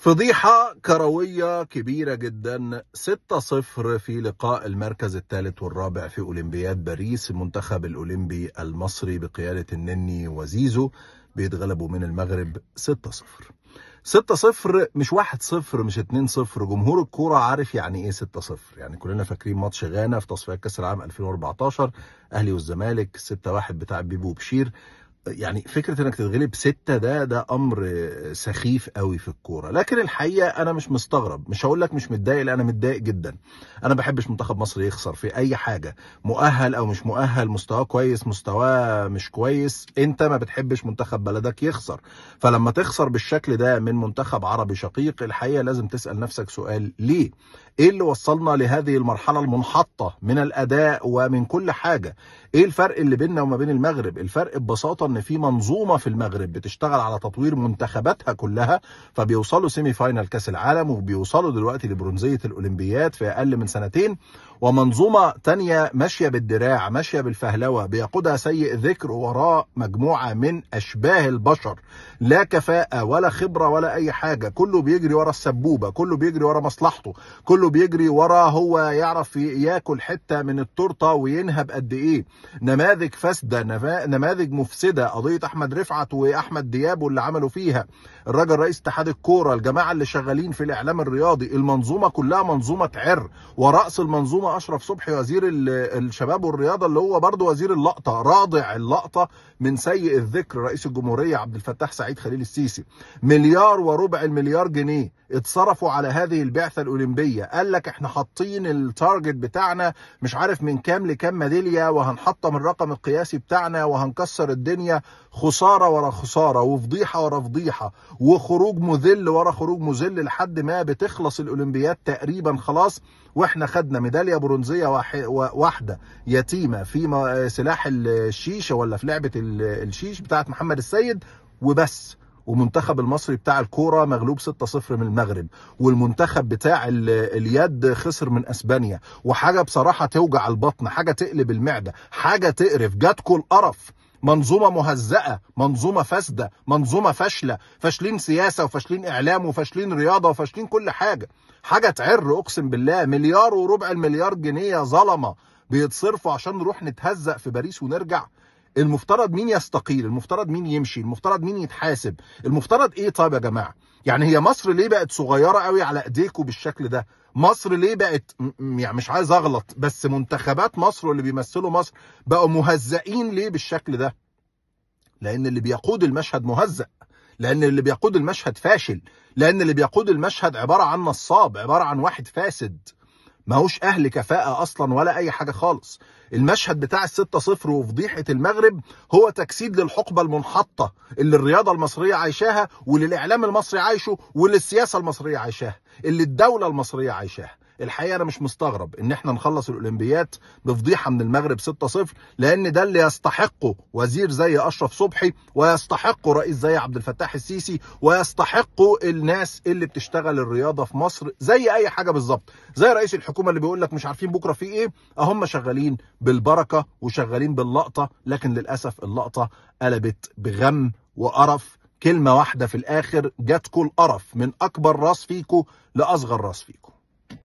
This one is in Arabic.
فضيحة كروية كبيرة جدا 6-0 في لقاء المركز الثالث والرابع في أولمبياد باريس المنتخب الأولمبي المصري بقيادة النني وزيزو بيتغلبوا من المغرب 6-0 6-0 مش 1-0 مش 2-0 جمهور الكوره عارف يعني ايه 6-0 يعني كلنا فاكرين ماتش غانا في تصفيات كاس العالم 2014 اهلي والزمالك 6-1 بتاع بيبو وبشير يعني فكره انك تتغلب سته ده ده امر سخيف قوي في الكوره لكن الحقيقه انا مش مستغرب مش هقول لك مش متضايق لا انا متضايق جدا انا بحبش منتخب مصر يخسر في اي حاجه مؤهل او مش مؤهل مستواه كويس مستواه مش كويس انت ما بتحبش منتخب بلدك يخسر فلما تخسر بالشكل ده من منتخب عربي شقيق الحقيقه لازم تسال نفسك سؤال ليه ايه اللي وصلنا لهذه المرحله المنحطه من الاداء ومن كل حاجه ايه الفرق اللي بيننا وما بين المغرب الفرق ببساطه ان في منظومه في المغرب بتشتغل على تطوير منتخباتها كلها فبيوصلوا سيمي فاينل كاس العالم وبيوصلوا دلوقتي لبرونزيه الاولمبياد في اقل من سنتين ومنظومة تانية ماشية بالدراع ماشية بالفهلوة بيقودها سيء ذكر وراء مجموعة من أشباه البشر لا كفاءة ولا خبرة ولا أي حاجة كله بيجري ورا السبوبة كله بيجري ورا مصلحته كله بيجري ورا هو يعرف ياكل حتة من التورتة وينهب قد إيه نماذج فاسدة نماذج مفسدة قضية أحمد رفعت وأحمد دياب واللي عملوا فيها الراجل رئيس اتحاد الكورة الجماعة اللي شغالين في الإعلام الرياضي المنظومة كلها منظومة عر ورأس المنظومة اشرف صبحي وزير الشباب والرياضه اللي هو برضه وزير اللقطه راضع اللقطه من سيء الذكر رئيس الجمهوريه عبد الفتاح سعيد خليل السيسي مليار وربع المليار جنيه اتصرفوا على هذه البعثه الاولمبيه قال لك احنا حاطين التارجت بتاعنا مش عارف من كام لكام ميداليه وهنحطم الرقم القياسي بتاعنا وهنكسر الدنيا خساره ورا خساره وفضيحه ورا فضيحه وخروج مذل ورا خروج مذل لحد ما بتخلص الاولمبيات تقريبا خلاص واحنا خدنا ميداليه برونزيه واحده يتيمه في سلاح الشيشه ولا في لعبه الشيش بتاعت محمد السيد وبس ومنتخب المصري بتاع الكوره مغلوب 6-0 من المغرب والمنتخب بتاع اليد خسر من اسبانيا وحاجه بصراحه توجع البطن حاجه تقلب المعده حاجه تقرف جاتكم القرف منظومه مهزأه منظومه فاسده منظومه فاشله فاشلين سياسه وفاشلين اعلام وفاشلين رياضه وفاشلين كل حاجه حاجه تعر اقسم بالله مليار وربع المليار جنيه ظلمه بيتصرفوا عشان نروح نتهزأ في باريس ونرجع المفترض مين يستقيل المفترض مين يمشي المفترض مين يتحاسب المفترض ايه طيب يا جماعه يعني هي مصر ليه بقت صغيره قوي على ايديكوا بالشكل ده مصر ليه بقت يعني مش عايز اغلط بس منتخبات مصر واللي بيمثلوا مصر بقوا مهزئين ليه بالشكل ده لان اللي بيقود المشهد مهزأ لان اللي بيقود المشهد فاشل لان اللي بيقود المشهد عباره عن نصاب عباره عن واحد فاسد ماهوش اهل كفاءه اصلا ولا اي حاجه خالص المشهد بتاع الستة صفر وفضيحة المغرب هو تجسيد للحقبة المنحطة اللي الرياضة المصرية عايشاها واللي الإعلام المصري عايشه واللي السياسة المصرية عايشاها اللي الدولة المصرية عايشاها الحقيقه انا مش مستغرب ان احنا نخلص الاولمبيات بفضيحه من المغرب 6-0 لان ده اللي يستحقه وزير زي اشرف صبحي ويستحقه رئيس زي عبد الفتاح السيسي ويستحقه الناس اللي بتشتغل الرياضه في مصر زي اي حاجه بالظبط زي رئيس الحكومه اللي بيقول لك مش عارفين بكره في ايه هم شغالين بالبركه وشغالين باللقطه لكن للاسف اللقطه قلبت بغم وقرف كلمة واحدة في الآخر جاتكوا القرف من أكبر راس فيكم لأصغر راس فيكم